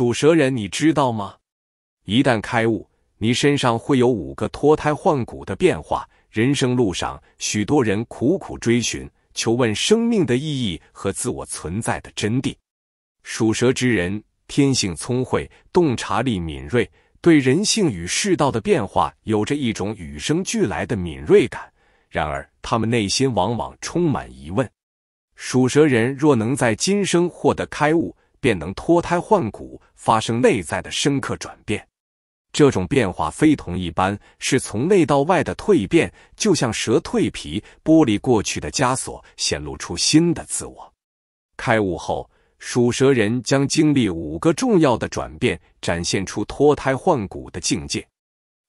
属蛇人，你知道吗？一旦开悟，你身上会有五个脱胎换骨的变化。人生路上，许多人苦苦追寻，求问生命的意义和自我存在的真谛。属蛇之人，天性聪慧，洞察力敏锐，对人性与世道的变化有着一种与生俱来的敏锐感。然而，他们内心往往充满疑问。属蛇人若能在今生获得开悟。便能脱胎换骨，发生内在的深刻转变。这种变化非同一般，是从内到外的蜕变，就像蛇蜕皮，剥离过去的枷锁，显露出新的自我。开悟后，属蛇人将经历五个重要的转变，展现出脱胎换骨的境界。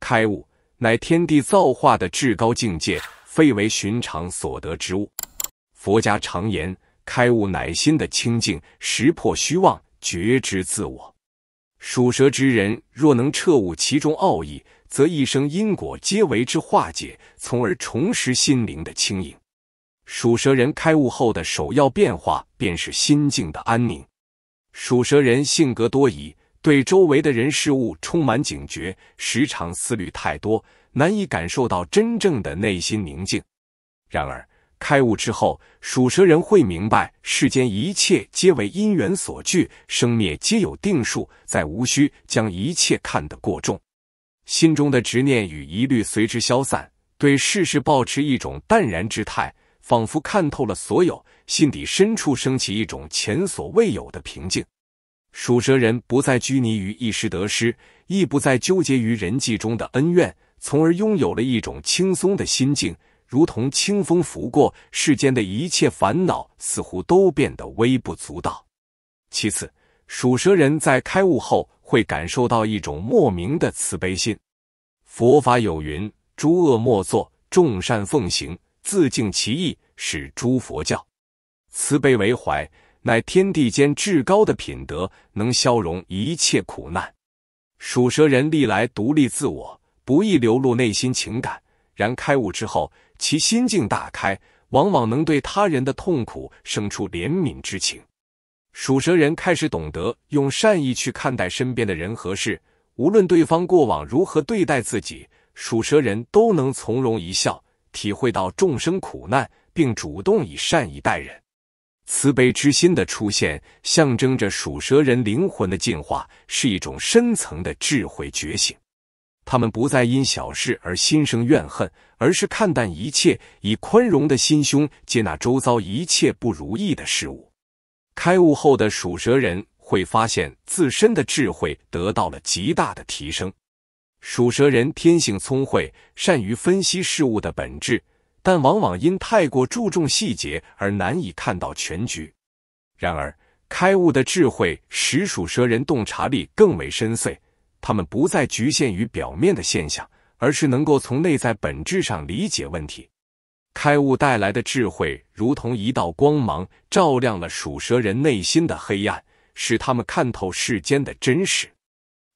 开悟乃天地造化的至高境界，非为寻常所得之物。佛家常言。开悟乃心的清净，识破虚妄，觉知自我。属蛇之人若能彻悟其中奥义，则一生因果皆为之化解，从而重拾心灵的清盈。属蛇人开悟后的首要变化，便是心境的安宁。属蛇人性格多疑，对周围的人事物充满警觉，时常思虑太多，难以感受到真正的内心宁静。然而，开悟之后，属蛇人会明白世间一切皆为因缘所聚，生灭皆有定数，再无需将一切看得过重，心中的执念与疑虑随之消散，对世事抱持一种淡然之态，仿佛看透了所有，心底深处升起一种前所未有的平静。属蛇人不再拘泥于一时得失，亦不再纠结于人际中的恩怨，从而拥有了一种轻松的心境。如同清风拂过，世间的一切烦恼似乎都变得微不足道。其次，属蛇人在开悟后会感受到一种莫名的慈悲心。佛法有云：“诸恶莫作，众善奉行，自净其意，是诸佛教。”慈悲为怀，乃天地间至高的品德，能消融一切苦难。属蛇人历来独立自我，不易流露内心情感，然开悟之后。其心境大开，往往能对他人的痛苦生出怜悯之情。属蛇人开始懂得用善意去看待身边的人和事，无论对方过往如何对待自己，属蛇人都能从容一笑，体会到众生苦难，并主动以善意待人。慈悲之心的出现，象征着属蛇人灵魂的进化，是一种深层的智慧觉醒。他们不再因小事而心生怨恨，而是看淡一切，以宽容的心胸接纳周遭一切不如意的事物。开悟后的属蛇人会发现，自身的智慧得到了极大的提升。属蛇人天性聪慧，善于分析事物的本质，但往往因太过注重细节而难以看到全局。然而，开悟的智慧使属蛇人洞察力更为深邃。他们不再局限于表面的现象，而是能够从内在本质上理解问题。开悟带来的智慧如同一道光芒，照亮了属蛇人内心的黑暗，使他们看透世间的真实。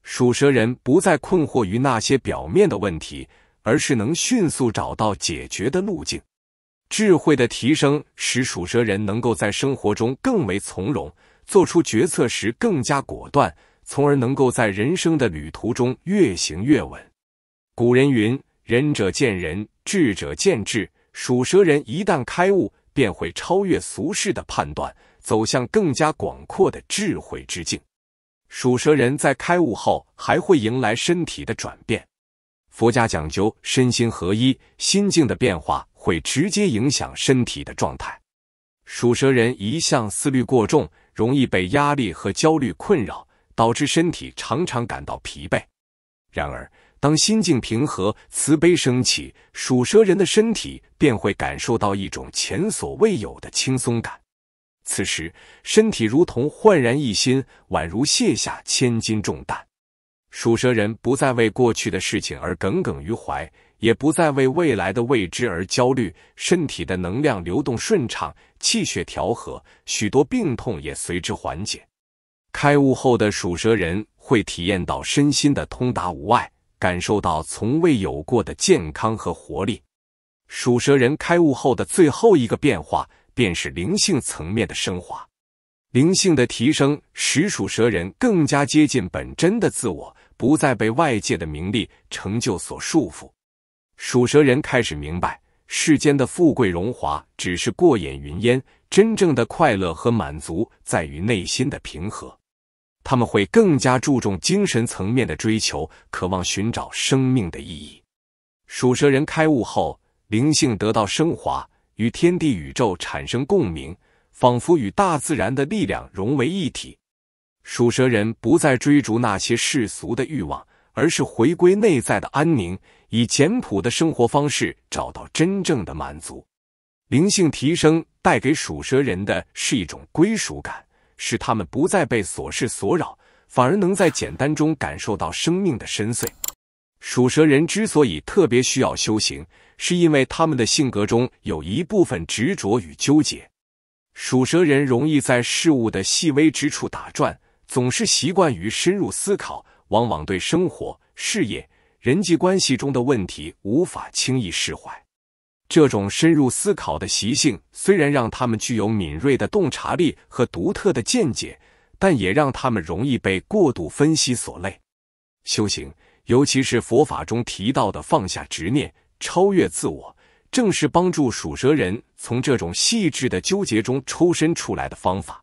属蛇人不再困惑于那些表面的问题，而是能迅速找到解决的路径。智慧的提升使属蛇人能够在生活中更为从容，做出决策时更加果断。从而能够在人生的旅途中越行越稳。古人云：“仁者见仁，智者见智。”属蛇人一旦开悟，便会超越俗世的判断，走向更加广阔的智慧之境。属蛇人在开悟后，还会迎来身体的转变。佛家讲究身心合一，心境的变化会直接影响身体的状态。属蛇人一向思虑过重，容易被压力和焦虑困扰。导致身体常常感到疲惫。然而，当心境平和、慈悲升起，属蛇人的身体便会感受到一种前所未有的轻松感。此时，身体如同焕然一新，宛如卸下千斤重担。属蛇人不再为过去的事情而耿耿于怀，也不再为未来的未知而焦虑。身体的能量流动顺畅，气血调和，许多病痛也随之缓解。开悟后的属蛇人会体验到身心的通达无碍，感受到从未有过的健康和活力。属蛇人开悟后的最后一个变化便是灵性层面的升华。灵性的提升使属蛇人更加接近本真的自我，不再被外界的名利成就所束缚。属蛇人开始明白，世间的富贵荣华只是过眼云烟，真正的快乐和满足在于内心的平和。他们会更加注重精神层面的追求，渴望寻找生命的意义。属蛇人开悟后，灵性得到升华，与天地宇宙产生共鸣，仿佛与大自然的力量融为一体。属蛇人不再追逐那些世俗的欲望，而是回归内在的安宁，以简朴的生活方式找到真正的满足。灵性提升带给属蛇人的是一种归属感。使他们不再被琐事所扰，反而能在简单中感受到生命的深邃。属蛇人之所以特别需要修行，是因为他们的性格中有一部分执着与纠结。属蛇人容易在事物的细微之处打转，总是习惯于深入思考，往往对生活、事业、人际关系中的问题无法轻易释怀。这种深入思考的习性，虽然让他们具有敏锐的洞察力和独特的见解，但也让他们容易被过度分析所累。修行，尤其是佛法中提到的放下执念、超越自我，正是帮助属蛇人从这种细致的纠结中抽身出来的方法。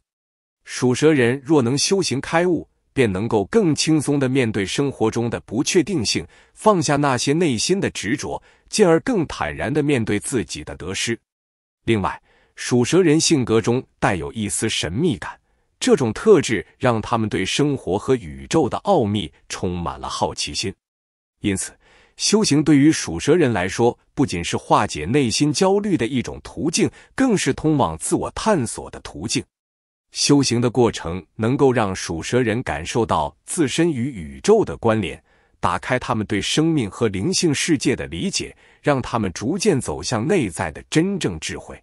属蛇人若能修行开悟，便能够更轻松的面对生活中的不确定性，放下那些内心的执着。进而更坦然的面对自己的得失。另外，属蛇人性格中带有一丝神秘感，这种特质让他们对生活和宇宙的奥秘充满了好奇心。因此，修行对于属蛇人来说，不仅是化解内心焦虑的一种途径，更是通往自我探索的途径。修行的过程能够让属蛇人感受到自身与宇宙的关联。打开他们对生命和灵性世界的理解，让他们逐渐走向内在的真正智慧。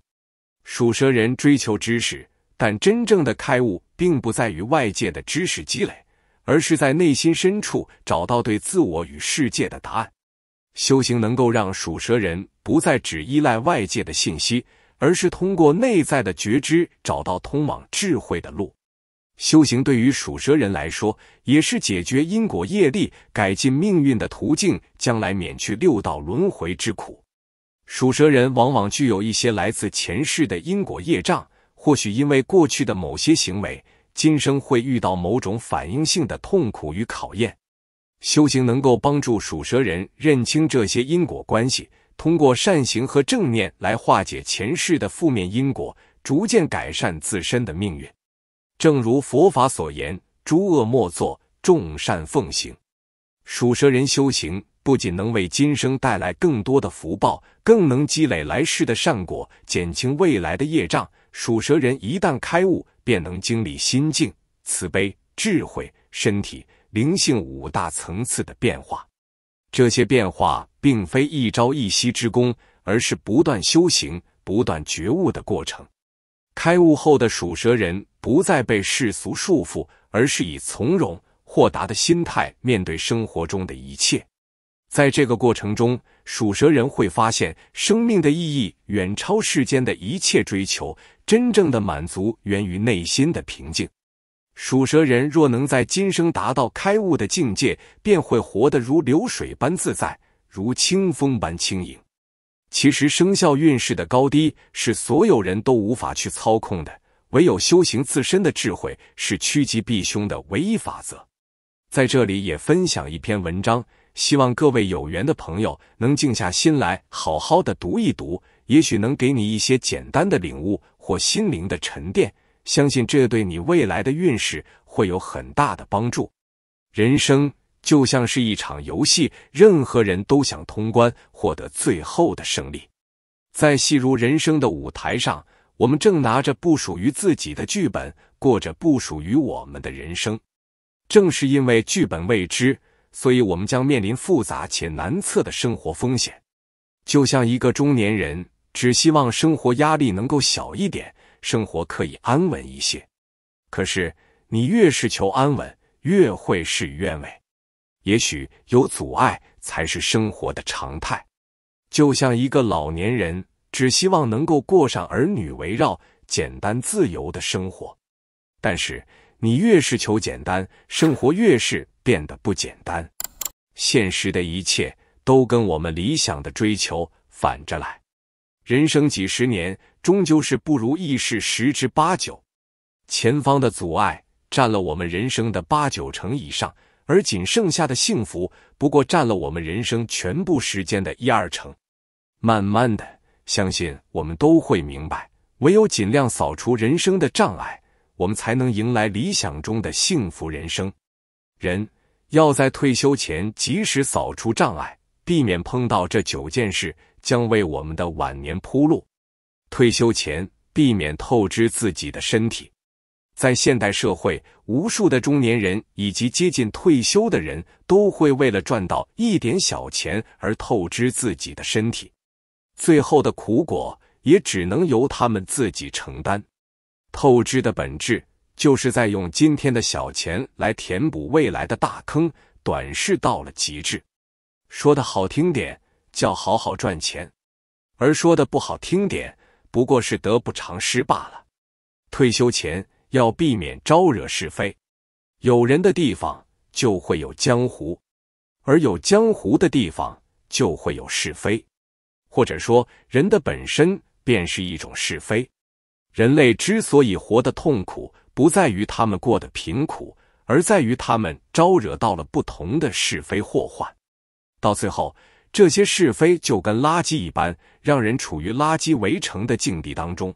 属蛇人追求知识，但真正的开悟并不在于外界的知识积累，而是在内心深处找到对自我与世界的答案。修行能够让属蛇人不再只依赖外界的信息，而是通过内在的觉知找到通往智慧的路。修行对于属蛇人来说，也是解决因果业力、改进命运的途径，将来免去六道轮回之苦。属蛇人往往具有一些来自前世的因果业障，或许因为过去的某些行为，今生会遇到某种反应性的痛苦与考验。修行能够帮助属蛇人认清这些因果关系，通过善行和正念来化解前世的负面因果，逐渐改善自身的命运。正如佛法所言，诸恶莫作，众善奉行。属蛇人修行不仅能为今生带来更多的福报，更能积累来世的善果，减轻未来的业障。属蛇人一旦开悟，便能经历心境、慈悲、智慧、身体、灵性五大层次的变化。这些变化并非一朝一夕之功，而是不断修行、不断觉悟的过程。开悟后的属蛇人。不再被世俗束缚，而是以从容豁达的心态面对生活中的一切。在这个过程中，属蛇人会发现，生命的意义远超世间的一切追求。真正的满足源于内心的平静。属蛇人若能在今生达到开悟的境界，便会活得如流水般自在，如清风般轻盈。其实，生肖运势的高低是所有人都无法去操控的。唯有修行自身的智慧，是趋吉避凶的唯一法则。在这里也分享一篇文章，希望各位有缘的朋友能静下心来，好好的读一读，也许能给你一些简单的领悟或心灵的沉淀。相信这对你未来的运势会有很大的帮助。人生就像是一场游戏，任何人都想通关，获得最后的胜利。在戏如人生的舞台上。我们正拿着不属于自己的剧本，过着不属于我们的人生。正是因为剧本未知，所以我们将面临复杂且难测的生活风险。就像一个中年人，只希望生活压力能够小一点，生活可以安稳一些。可是，你越是求安稳，越会事与愿违。也许有阻碍才是生活的常态。就像一个老年人。只希望能够过上儿女围绕、简单自由的生活，但是你越是求简单，生活越是变得不简单。现实的一切都跟我们理想的追求反着来。人生几十年，终究是不如意事十之八九。前方的阻碍占了我们人生的八九成以上，而仅剩下的幸福，不过占了我们人生全部时间的一二成。慢慢的。相信我们都会明白，唯有尽量扫除人生的障碍，我们才能迎来理想中的幸福人生。人要在退休前及时扫除障碍，避免碰到这九件事，将为我们的晚年铺路。退休前，避免透支自己的身体。在现代社会，无数的中年人以及接近退休的人，都会为了赚到一点小钱而透支自己的身体。最后的苦果也只能由他们自己承担。透支的本质就是在用今天的小钱来填补未来的大坑，短视到了极致。说的好听点叫好好赚钱，而说的不好听点不过是得不偿失罢了。退休前要避免招惹是非，有人的地方就会有江湖，而有江湖的地方就会有是非。或者说，人的本身便是一种是非。人类之所以活得痛苦，不在于他们过得贫苦，而在于他们招惹到了不同的是非祸患。到最后，这些是非就跟垃圾一般，让人处于垃圾围城的境地当中。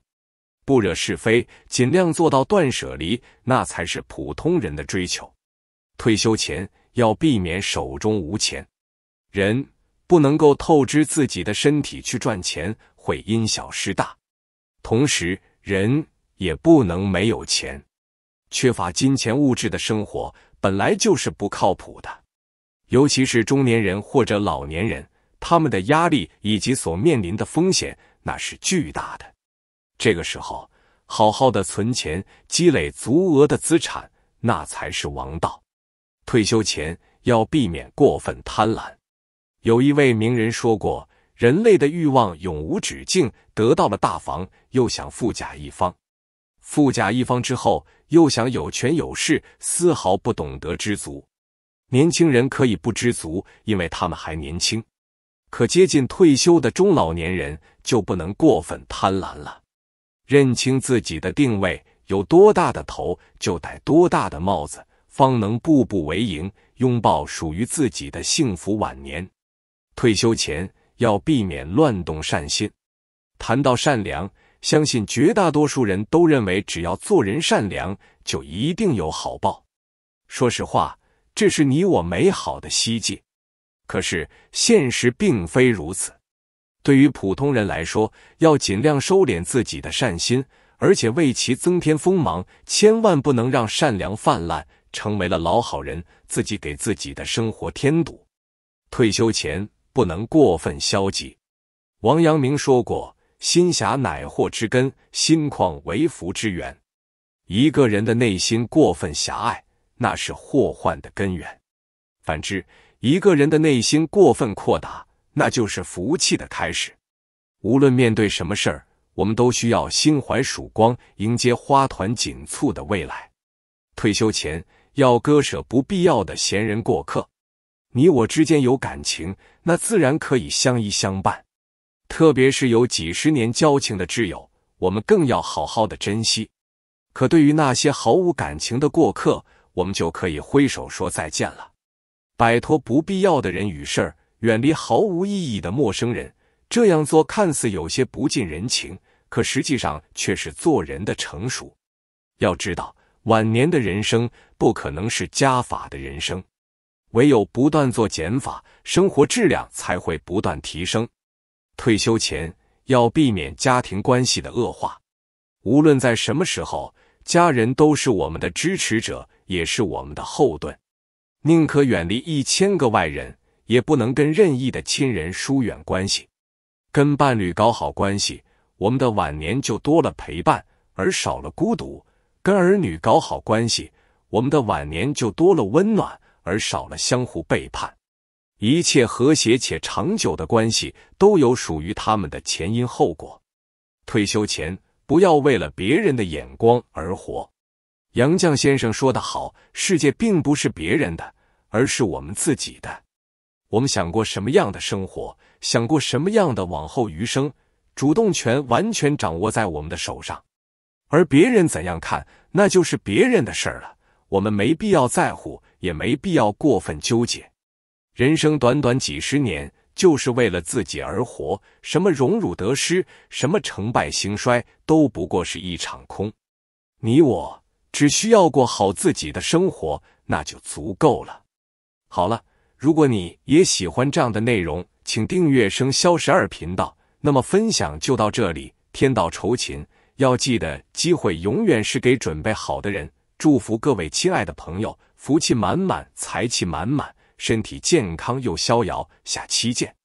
不惹是非，尽量做到断舍离，那才是普通人的追求。退休前要避免手中无钱。人。不能够透支自己的身体去赚钱，会因小失大。同时，人也不能没有钱，缺乏金钱物质的生活本来就是不靠谱的。尤其是中年人或者老年人，他们的压力以及所面临的风险那是巨大的。这个时候，好好的存钱，积累足额的资产，那才是王道。退休前要避免过分贪婪。有一位名人说过：“人类的欲望永无止境，得到了大房，又想富甲一方；富甲一方之后，又想有权有势，丝毫不懂得知足。”年轻人可以不知足，因为他们还年轻；可接近退休的中老年人就不能过分贪婪了。认清自己的定位，有多大的头就戴多大的帽子，方能步步为营，拥抱属于自己的幸福晚年。退休前要避免乱动善心。谈到善良，相信绝大多数人都认为，只要做人善良，就一定有好报。说实话，这是你我美好的希冀。可是现实并非如此。对于普通人来说，要尽量收敛自己的善心，而且为其增添锋芒，千万不能让善良泛滥，成为了老好人，自己给自己的生活添堵。退休前。不能过分消极。王阳明说过：“心狭乃祸之根，心旷为福之源。”一个人的内心过分狭隘，那是祸患的根源；反之，一个人的内心过分扩大，那就是福气的开始。无论面对什么事儿，我们都需要心怀曙光，迎接花团锦簇的未来。退休前，要割舍不必要的闲人过客。你我之间有感情，那自然可以相依相伴，特别是有几十年交情的挚友，我们更要好好的珍惜。可对于那些毫无感情的过客，我们就可以挥手说再见了，摆脱不必要的人与事儿，远离毫无意义的陌生人。这样做看似有些不近人情，可实际上却是做人的成熟。要知道，晚年的人生不可能是加法的人生。唯有不断做减法，生活质量才会不断提升。退休前要避免家庭关系的恶化。无论在什么时候，家人都是我们的支持者，也是我们的后盾。宁可远离一千个外人，也不能跟任意的亲人疏远关系。跟伴侣搞好关系，我们的晚年就多了陪伴，而少了孤独；跟儿女搞好关系，我们的晚年就多了温暖。而少了相互背叛，一切和谐且长久的关系都有属于他们的前因后果。退休前，不要为了别人的眼光而活。杨绛先生说的好：“世界并不是别人的，而是我们自己的。我们想过什么样的生活，想过什么样的往后余生，主动权完全掌握在我们的手上。而别人怎样看，那就是别人的事了，我们没必要在乎。”也没必要过分纠结，人生短短几十年，就是为了自己而活。什么荣辱得失，什么成败兴衰，都不过是一场空。你我只需要过好自己的生活，那就足够了。好了，如果你也喜欢这样的内容，请订阅生肖十二频道。那么分享就到这里。天道酬勤，要记得，机会永远是给准备好的人。祝福各位亲爱的朋友。福气满满，财气满满，身体健康又逍遥。下期见。